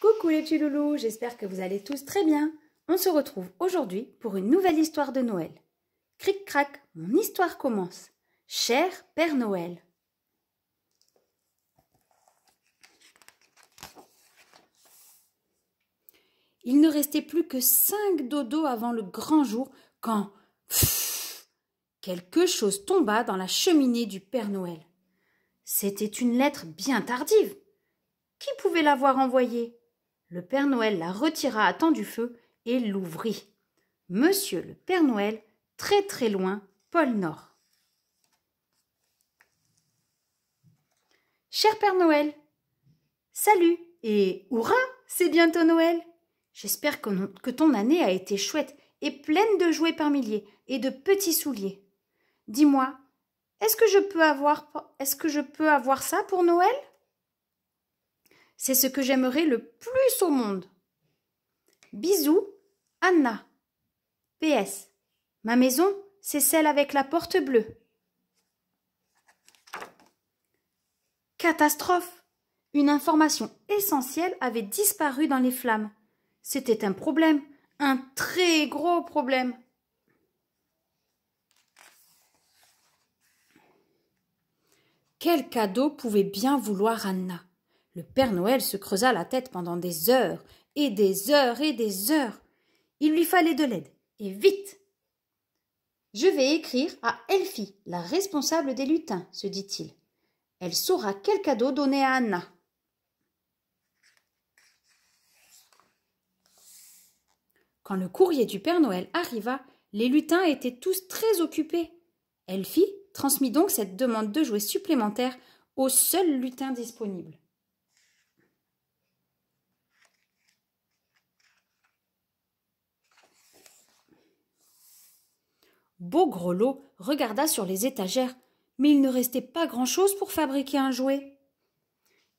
Coucou les petits loulous, j'espère que vous allez tous très bien. On se retrouve aujourd'hui pour une nouvelle histoire de Noël. Cric-crac, mon histoire commence. Cher Père Noël. Il ne restait plus que cinq dodos avant le grand jour quand quelque chose tomba dans la cheminée du Père Noël. C'était une lettre bien tardive. Qui pouvait l'avoir envoyée le Père Noël la retira à temps du feu et l'ouvrit. Monsieur le Père Noël, très très loin, Paul Nord. Cher Père Noël, salut et hurrah, c'est bientôt Noël. J'espère que, ton année a été chouette et pleine de jouets par milliers et de petits souliers. Dis-moi, est-ce que je peux avoir, est-ce que je peux avoir ça pour Noël c'est ce que j'aimerais le plus au monde. Bisous, Anna. PS. Ma maison, c'est celle avec la porte bleue. Catastrophe Une information essentielle avait disparu dans les flammes. C'était un problème, un très gros problème. Quel cadeau pouvait bien vouloir Anna le Père Noël se creusa la tête pendant des heures et des heures et des heures. Il lui fallait de l'aide, et vite. Je vais écrire à Elfie, la responsable des lutins, se dit-il. Elle saura quel cadeau donner à Anna. Quand le courrier du Père Noël arriva, les lutins étaient tous très occupés. Elfie transmit donc cette demande de jouets supplémentaires au seul lutin disponible. Beau Grelot regarda sur les étagères, mais il ne restait pas grand-chose pour fabriquer un jouet.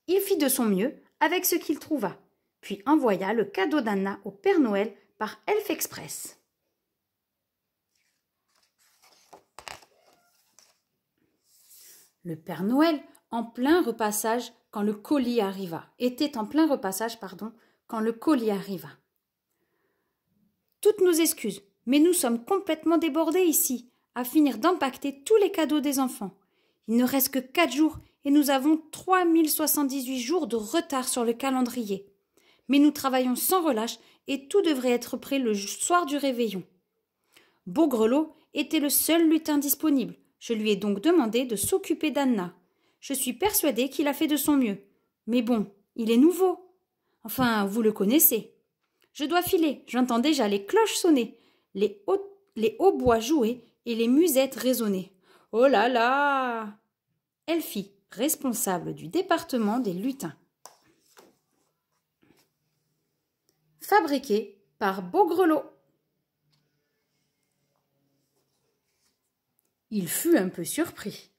Il fit de son mieux avec ce qu'il trouva, puis envoya le cadeau d'Anna au Père Noël par Elf Express. Le Père Noël, en plein repassage, quand le colis arriva, était en plein repassage, pardon, quand le colis arriva. Toutes nos excuses, mais nous sommes complètement débordés ici, à finir d'impacter tous les cadeaux des enfants. Il ne reste que quatre jours et nous avons 3078 jours de retard sur le calendrier. Mais nous travaillons sans relâche et tout devrait être prêt le soir du réveillon. Beaugrelot était le seul lutin disponible. Je lui ai donc demandé de s'occuper d'Anna. Je suis persuadée qu'il a fait de son mieux. Mais bon, il est nouveau. Enfin, vous le connaissez. Je dois filer, j'entends déjà les cloches sonner les, hauts bois jouaient et les musettes résonnaient. Oh là là fit, responsable du département des lutins. Fabriqué par Beaugrelot. Il fut un peu surpris.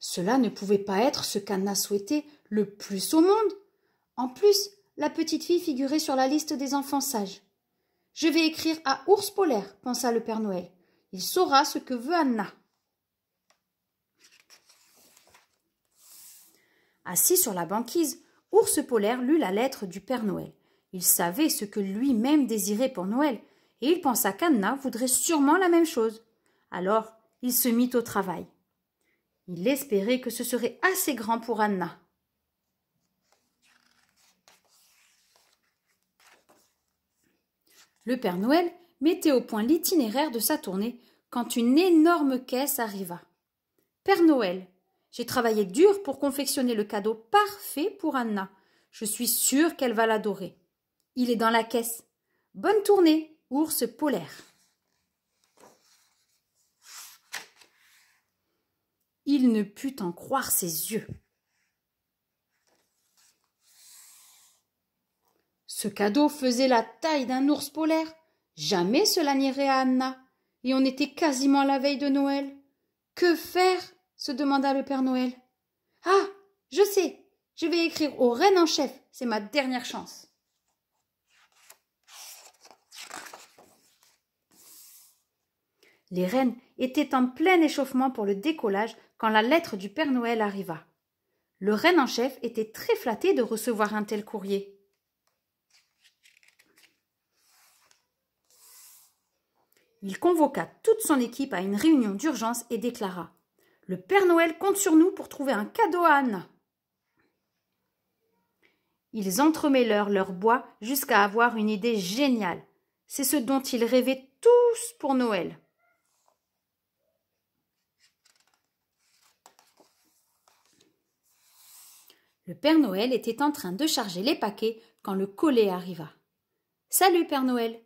Cela ne pouvait pas être ce qu'Anna souhaitait le plus au monde. En plus, la petite fille figurait sur la liste des enfants sages. Je vais écrire à Ours Polaire, pensa le Père Noël. Il saura ce que veut Anna. Assis sur la banquise, Ours Polaire lut la lettre du Père Noël. Il savait ce que lui-même désirait pour Noël, et il pensa qu'Anna voudrait sûrement la même chose. Alors, il se mit au travail. Il espérait que ce serait assez grand pour Anna. Le Père Noël mettait au point l'itinéraire de sa tournée quand une énorme caisse arriva. Père Noël, j'ai travaillé dur pour confectionner le cadeau parfait pour Anna. Je suis sûre qu'elle va l'adorer. Il est dans la caisse. Bonne tournée, ours polaire. Il ne put en croire ses yeux. Ce cadeau faisait la taille d'un ours polaire. Jamais cela n'irait à Anna, et on était quasiment à la veille de Noël. Que faire se demanda le Père Noël. Ah Je sais Je vais écrire au reine en chef, c'est ma dernière chance. Les reines étaient en plein échauffement pour le décollage quand la lettre du Père Noël arriva. Le reine en chef était très flatté de recevoir un tel courrier. Il convoqua toute son équipe à une réunion d'urgence et déclara Le Père Noël compte sur nous pour trouver un cadeau à Ils entremêlèrent leur bois jusqu'à avoir une idée géniale. C'est ce dont ils rêvaient tous pour Noël. Le Père Noël était en train de charger les paquets quand le collet arriva. Salut Père Noël,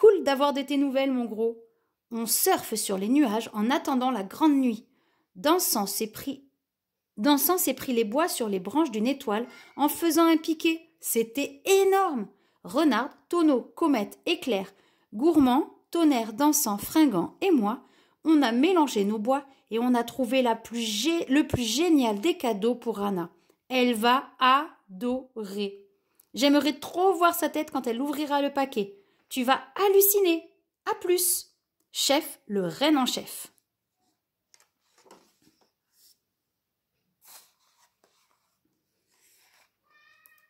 Cool d'avoir des tes nouvelles, mon gros. On surfe sur les nuages en attendant la grande nuit. Dansant s'est pris Dansant s'est pris les bois sur les branches d'une étoile en faisant un piquet. C'était énorme. Renard, tonneau, comète, éclair, gourmand, tonnerre, dansant, fringant et moi, on a mélangé nos bois et on a trouvé la plus le plus génial des cadeaux pour Anna. Elle va adorer. J'aimerais trop voir sa tête quand elle ouvrira le paquet. Tu vas halluciner. À plus. Chef, le reine en chef.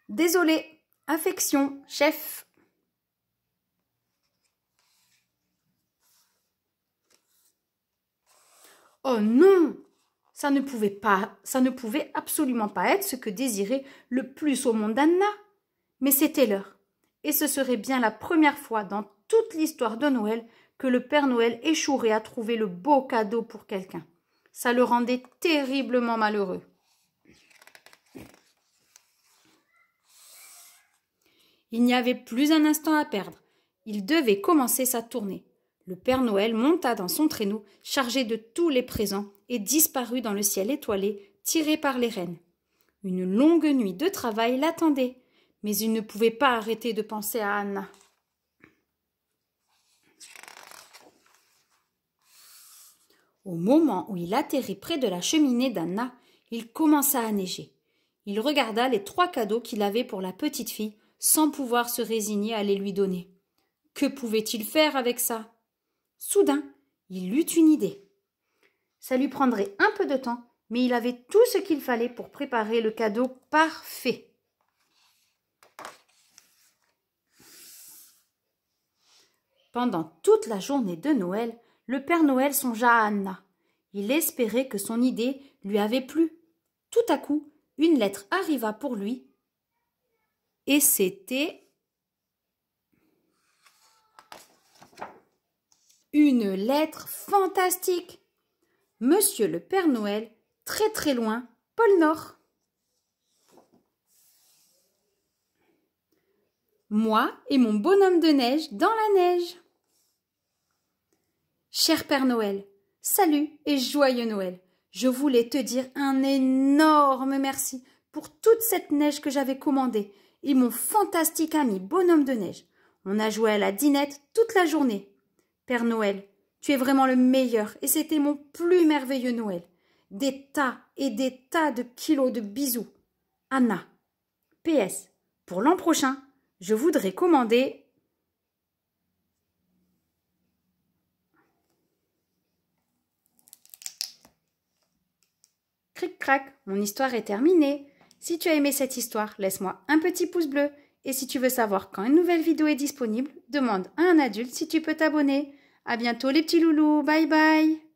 Désolé. Affection, chef. Oh non Ça ne pouvait pas, ça ne pouvait absolument pas être ce que désirait le plus au monde Anna. Mais c'était l'heure et ce serait bien la première fois dans toute l'histoire de Noël que le Père Noël échouerait à trouver le beau cadeau pour quelqu'un. Ça le rendait terriblement malheureux. Il n'y avait plus un instant à perdre. Il devait commencer sa tournée. Le Père Noël monta dans son traîneau chargé de tous les présents et disparut dans le ciel étoilé, tiré par les rênes. Une longue nuit de travail l'attendait mais il ne pouvait pas arrêter de penser à Anna. Au moment où il atterrit près de la cheminée d'Anna, il commença à neiger. Il regarda les trois cadeaux qu'il avait pour la petite fille sans pouvoir se résigner à les lui donner. Que pouvait-il faire avec ça Soudain, il eut une idée. Ça lui prendrait un peu de temps, mais il avait tout ce qu'il fallait pour préparer le cadeau parfait. Pendant toute la journée de Noël, le Père Noël songea à Anna. Il espérait que son idée lui avait plu. Tout à coup, une lettre arriva pour lui, et c'était une lettre fantastique. Monsieur le Père Noël, très très loin, pôle Nord. Moi et mon bonhomme de neige dans la neige. Cher Père Noël, salut et joyeux Noël. Je voulais te dire un énorme merci pour toute cette neige que j'avais commandée et mon fantastique ami bonhomme de neige. On a joué à la dinette toute la journée. Père Noël, tu es vraiment le meilleur et c'était mon plus merveilleux Noël. Des tas et des tas de kilos de bisous. Anna. PS. Pour l'an prochain, je voudrais commander Cric-crac, mon histoire est terminée. Si tu as aimé cette histoire, laisse-moi un petit pouce bleu. Et si tu veux savoir quand une nouvelle vidéo est disponible, demande à un adulte si tu peux t'abonner. À bientôt les petits loulous, bye bye